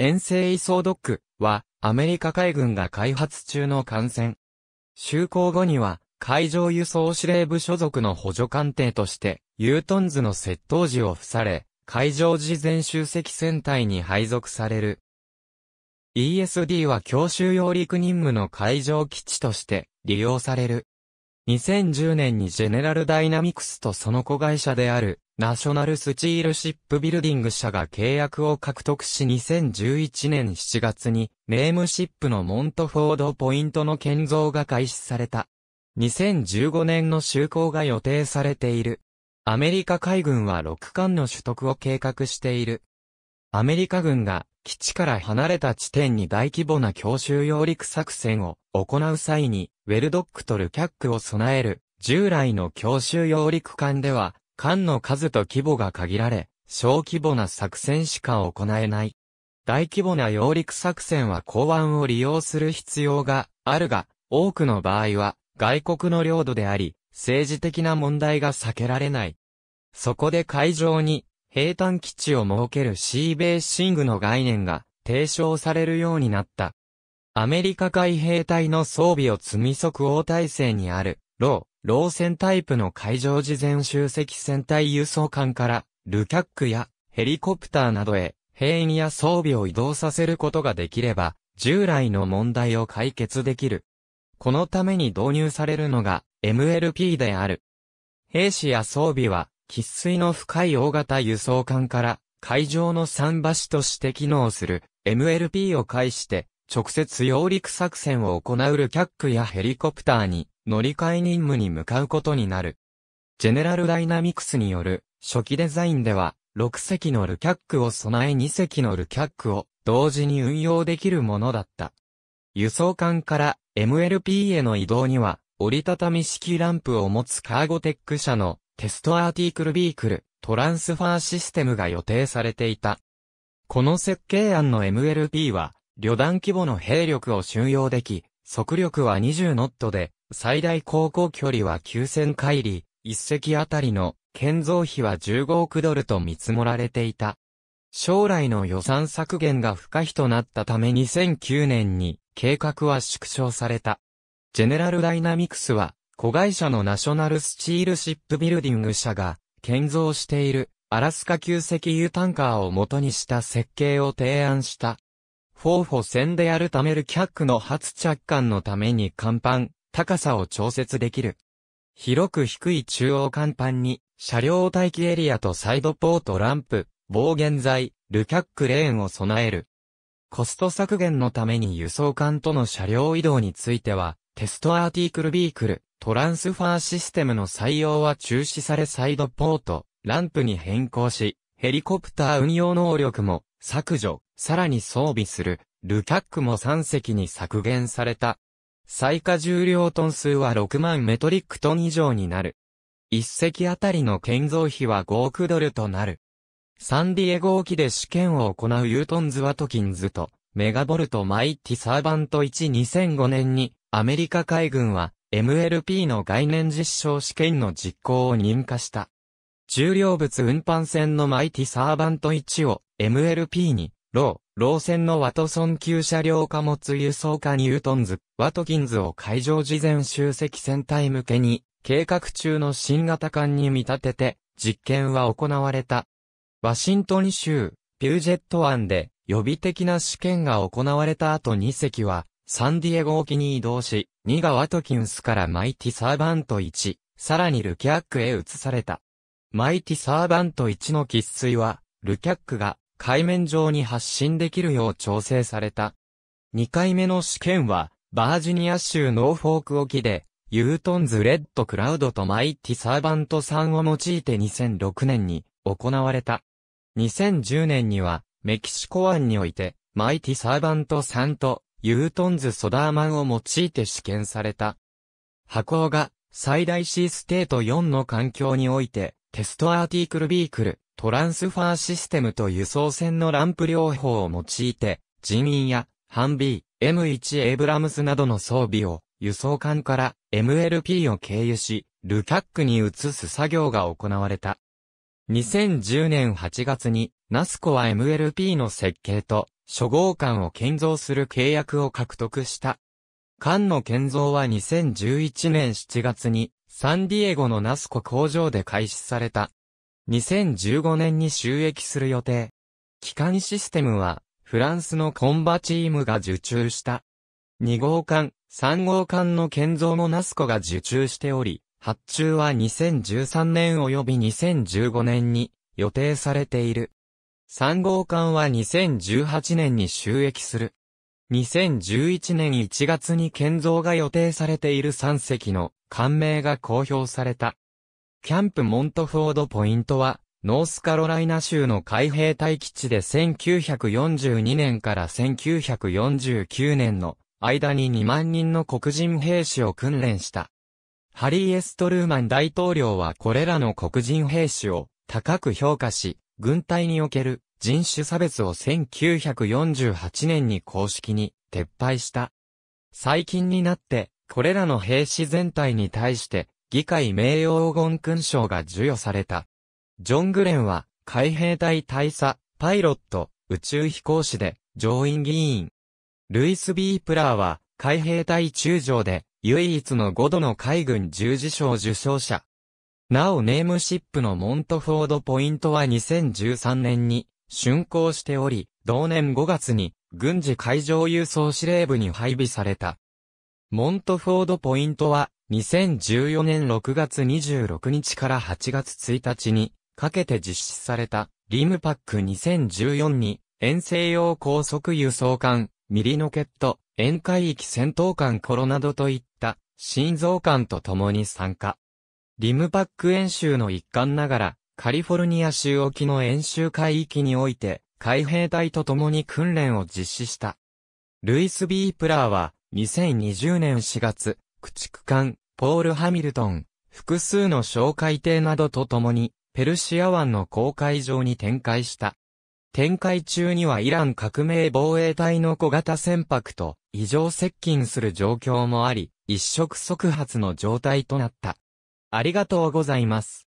遠征移送ドックはアメリカ海軍が開発中の艦船。就航後には海上輸送司令部所属の補助艦艇としてユートンズの窃盗時を付され、海上事前集積船隊に配属される。ESD は強襲揚陸任務の海上基地として利用される。2010年にジェネラルダイナミクスとその子会社であるナショナルスチールシップビルディング社が契約を獲得し2011年7月にネームシップのモントフォードポイントの建造が開始された。2015年の就航が予定されている。アメリカ海軍は6艦の取得を計画している。アメリカ軍が基地から離れた地点に大規模な強襲揚陸作戦を行う際に、ウェルドックとルキャックを備える従来の強襲揚陸艦では艦の数と規模が限られ、小規模な作戦しか行えない。大規模な揚陸作戦は港湾を利用する必要があるが、多くの場合は外国の領土であり、政治的な問題が避けられない。そこで海上に平坦基地を設けるシーベーシングの概念が提唱されるようになった。アメリカ海兵隊の装備を積み即応体制にあるロー、ロー船タイプの海上事前集積船隊輸送艦から、ルキャックやヘリコプターなどへ、兵員や装備を移動させることができれば、従来の問題を解決できる。このために導入されるのが MLP である。兵士や装備は、喫水の深い大型輸送艦から海上の桟橋として機能する MLP を介して直接揚陸作戦を行うルキャックやヘリコプターに乗り換え任務に向かうことになる。ジェネラルダイナミクスによる初期デザインでは、6隻のルキャックを備え2隻のルキャックを同時に運用できるものだった。輸送艦から MLP への移動には、折りたたみ式ランプを持つカーゴテック社のテストアーティクルビークルトランスファーシステムが予定されていた。この設計案の MLP は、旅団規模の兵力を収容でき、速力は20ノットで、最大航行距離は9000海里、1隻あたりの建造費は15億ドルと見積もられていた。将来の予算削減が不可避となったため2009年に計画は縮小された。ジェネラルダイナミクスは子会社のナショナルスチールシップビルディング社が建造しているアラスカ級石油タンカーを元にした設計を提案した。フォーフォ船であるためるキャックの初着艦のために甲板、高さを調節できる。広く低い中央甲板に、車両待機エリアとサイドポートランプ、防減材、ルキャックレーンを備える。コスト削減のために輸送艦との車両移動については、テストアーティクルビークル、トランスファーシステムの採用は中止されサイドポート、ランプに変更し、ヘリコプター運用能力も削除、さらに装備する、ルキャックも3隻に削減された。最下重量トン数は6万メトリックトン以上になる。一隻あたりの建造費は5億ドルとなる。サンディエゴ沖で試験を行うユートンズ・ワトキンズとメガボルト・マイティ・サーバント12005年にアメリカ海軍は MLP の概念実証試験の実行を認可した。重量物運搬船のマイティ・サーバント1を MLP に、ロー、老船のワトソン級車両貨物輸送化ニュートンズ、ワトキンズを海上事前集積船体向けに、計画中の新型艦に見立てて、実験は行われた。ワシントン州、ピュージェット湾で、予備的な試験が行われた後2隻は、サンディエゴ沖に移動し、2がワトキンスからマイティサーバント1、さらにルキャックへ移された。マイティサーバント1の喫水は、ルキャックが海面上に発信できるよう調整された。2回目の試験は、バージニア州ノーフォーク沖で、ユートンズ・レッド・クラウドとマイティ・サーバントさんを用いて2006年に行われた。2010年には、メキシコ湾において、マイティ・サーバントさんと、ユートンズ・ソダーマンを用いて試験された。箱が、最大シーステート4の環境において、テストアーティクルビークル、トランスファーシステムと輸送船のランプ療法を用いて、人員や、ハンビー、M1 エイブラムスなどの装備を、輸送艦から MLP を経由し、ルキャックに移す作業が行われた。2010年8月に、ナスコは MLP の設計と、初号艦を建造する契約を獲得した。艦の建造は2011年7月に、サンディエゴのナスコ工場で開始された。2015年に収益する予定。機関システムは、フランスのコンバチームが受注した。2号艦、3号艦の建造もナスコが受注しており、発注は2013年及び2015年に予定されている。3号艦は2018年に収益する。2011年1月に建造が予定されている3隻の艦名が公表された。キャンプモントフォードポイントは、ノースカロライナ州の海兵隊基地で1942年から1949年の間に2万人の黒人兵士を訓練した。ハリー・エストルーマン大統領はこれらの黒人兵士を高く評価し、軍隊における人種差別を1948年に公式に撤廃した。最近になって、これらの兵士全体に対して、議会名誉黄金勲章が授与された。ジョン・グレンは、海兵隊大佐、パイロット、宇宙飛行士で、上院議員。ルイス・ビー・プラーは、海兵隊中将で、唯一の5度の海軍十字章受章者。なおネームシップのモントフォードポイントは2013年に竣工しており、同年5月に軍事海上輸送司令部に配備された。モントフォードポイントは2014年6月26日から8月1日にかけて実施されたリムパック2014に遠征用高速輸送艦、ミリノケット、沿海域戦闘艦コロナドといった心臓艦と共に参加。リムパック演習の一環ながらカリフォルニア州沖の演習海域において海兵隊と共に訓練を実施した。ルイス・ビープラーは2020年4月、駆逐艦、ポール・ハミルトン、複数の哨戒艇などと共に、ペルシア湾の公海上に展開した。展開中にはイラン革命防衛隊の小型船舶と異常接近する状況もあり、一触即発の状態となった。ありがとうございます。